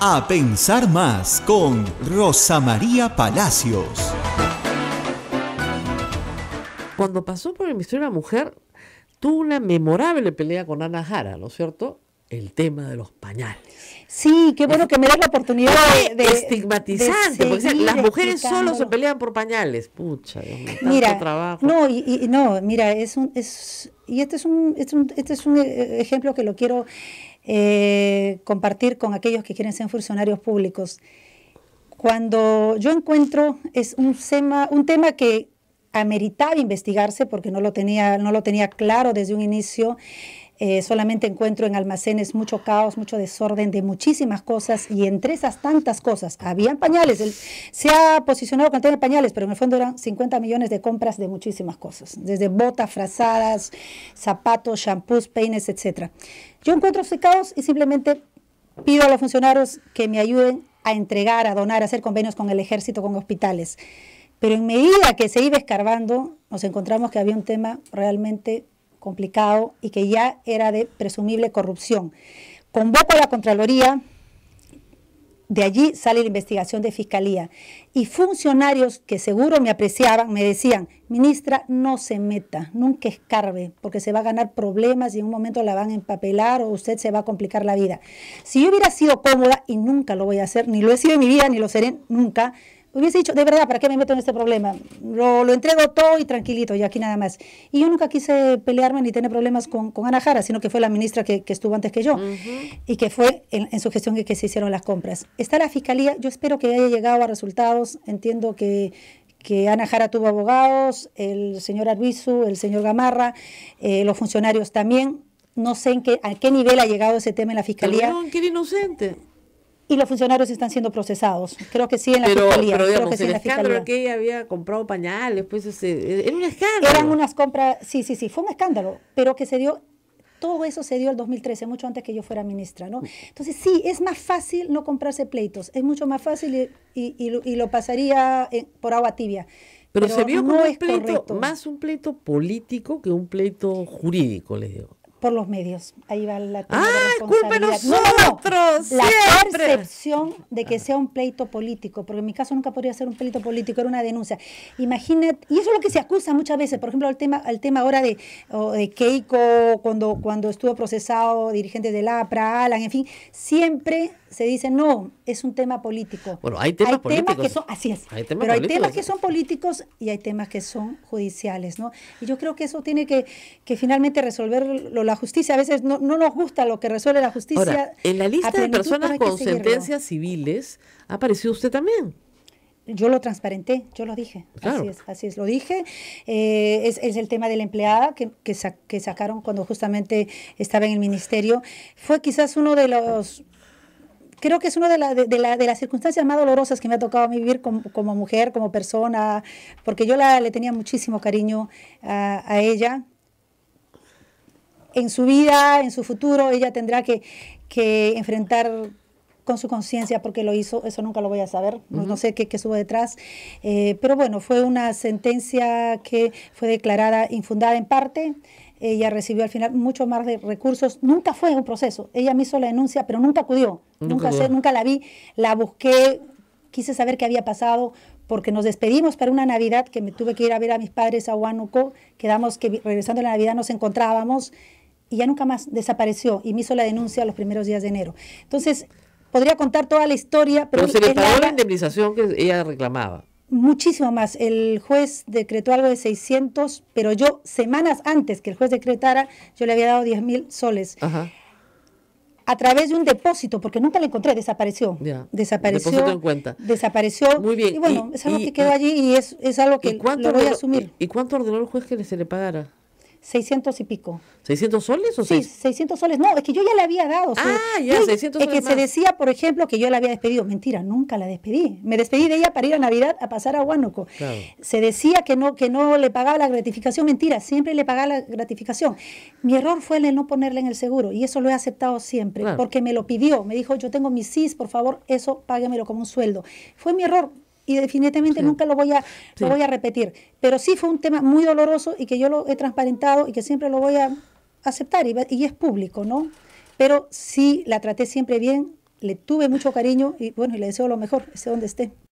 A Pensar Más con Rosa María Palacios. Cuando pasó por el Ministerio de la Mujer, tuvo una memorable pelea con Ana Jara, ¿no es cierto? El tema de los pañales. Sí, qué bueno que me das la oportunidad de, de estigmatizante, porque las mujeres solo se pelean por pañales, pucha, Dios mío, mira, trabajo. No, y, no, mira, es un es y este este es un este eh, ejemplo que lo quiero eh, compartir con aquellos que quieren ser funcionarios públicos. Cuando yo encuentro es un tema, un tema que ameritaba investigarse porque no lo tenía, no lo tenía claro desde un inicio. Eh, solamente encuentro en almacenes mucho caos, mucho desorden de muchísimas cosas y entre esas tantas cosas había pañales. se ha posicionado con de pañales, pero en el fondo eran 50 millones de compras de muchísimas cosas, desde botas, frazadas, zapatos, shampoos, peines, etc. Yo encuentro ese caos y simplemente pido a los funcionarios que me ayuden a entregar, a donar, a hacer convenios con el ejército, con hospitales. Pero en medida que se iba escarbando, nos encontramos que había un tema realmente complicado y que ya era de presumible corrupción. Convoco a la Contraloría, de allí sale la investigación de fiscalía. Y funcionarios que seguro me apreciaban me decían, ministra, no se meta, nunca escarbe, porque se va a ganar problemas y en un momento la van a empapelar o usted se va a complicar la vida. Si yo hubiera sido cómoda, y nunca lo voy a hacer, ni lo he sido en mi vida, ni lo seré nunca, hubiese dicho, de verdad, ¿para qué me meto en este problema? Lo, lo entrego todo y tranquilito, y aquí nada más. Y yo nunca quise pelearme ni tener problemas con, Ana Jara, sino que fue la ministra que, estuvo antes que yo, y que fue en, su gestión que, se hicieron las compras. Está la fiscalía, yo espero que haya llegado a resultados, entiendo que que Ana Jara tuvo abogados, el señor Arbizu, el señor Gamarra, eh, los funcionarios también. No sé en qué, a qué nivel ha llegado ese tema en la fiscalía. No, que era inocente y los funcionarios están siendo procesados. Creo que sí en la fiscalía. Pero escándalo que ella había comprado pañales, pues era un escándalo. Eran unas compras, sí, sí, sí, fue un escándalo, pero que se dio, todo eso se dio el 2013, mucho antes que yo fuera ministra, ¿no? Entonces sí, es más fácil no comprarse pleitos, es mucho más fácil y, lo, pasaría eh, por agua tibia. Pero, se vio como un más un pleito político que un pleito jurídico, les digo. Por los medios. Ahí va la ah, de nosotros, La percepción de que sea un pleito político, porque en mi caso nunca podría ser un pleito político, era una denuncia. Imagínate, y eso es lo que se acusa muchas veces, por ejemplo, el tema, el tema ahora de, de Keiko, cuando, cuando estuvo procesado dirigente del APRA, Alan, en fin, siempre se dice, no, es un tema político. Bueno, hay temas, que son, así es, pero hay temas que son políticos y hay temas que son judiciales, ¿no? Y yo creo que eso tiene que, que finalmente resolver lo la justicia. A veces no, no nos gusta lo que resuelve la justicia. en la lista de personas con sentencias civiles ha usted también yo lo transparenté, yo lo dije. Así es, así es, lo dije. Eh, es, es, el tema de la empleada que, que, sacaron cuando justamente estaba en el ministerio. Fue quizás uno de los. Creo que es una de, la, de, la, de, las circunstancias más dolorosas que me ha tocado vivir como, mujer, como persona, porque yo la, le tenía muchísimo cariño a, a ella en su vida, en su futuro, ella tendrá que, enfrentar con su conciencia porque lo hizo, eso nunca lo voy a saber, no sé qué, qué subo detrás. Eh, pero bueno, fue una sentencia que fue declarada infundada en parte. Ella recibió al final mucho más de recursos. Nunca fue un proceso. Ella me hizo la denuncia, pero nunca acudió. Nunca, nunca la vi, la busqué, quise saber qué había pasado, porque nos despedimos para una Navidad que me tuve que ir a ver a mis padres a Huánuco. Quedamos que regresando a la Navidad nos encontrábamos y ya nunca más desapareció y me hizo la denuncia los primeros días de enero. Entonces, podría contar toda la historia, pero... pero se le pagó la, indemnización que ella reclamaba. Muchísimo más. El juez decretó algo de 600, pero yo, semanas antes que el juez decretara, yo le había dado 10 mil soles. Ajá a través de un depósito, porque nunca lo encontré, desapareció. desapareció. cuenta. Desapareció. Muy bien. Y bueno, es algo que quedó allí y es, es algo que lo voy a asumir. ¿Y cuánto ordenó el juez que se le pagara? 600 y pico. ¿600 soles o Sí, 600 soles. No, es que yo ya le había dado. Ah, ya, Es que se decía, por ejemplo, que yo la había despedido. Mentira, nunca la despedí. Me despedí de ella para ir a Navidad a pasar a Huánuco. Se decía que no, que no le pagaba la gratificación. Mentira, siempre le pagaba la gratificación. Mi error fue el no ponerle en el seguro y eso lo he aceptado siempre porque me lo pidió. Me dijo, yo tengo mis CIS, por favor, eso páguemelo como un sueldo. Fue mi error y definitivamente nunca lo voy, a, lo voy a repetir. Pero sí fue un tema muy doloroso y que yo lo he transparentado y que siempre lo voy a aceptar y, y es público, ¿no? Pero sí la traté siempre bien, le tuve mucho cariño y bueno, y le deseo lo mejor, sé donde esté.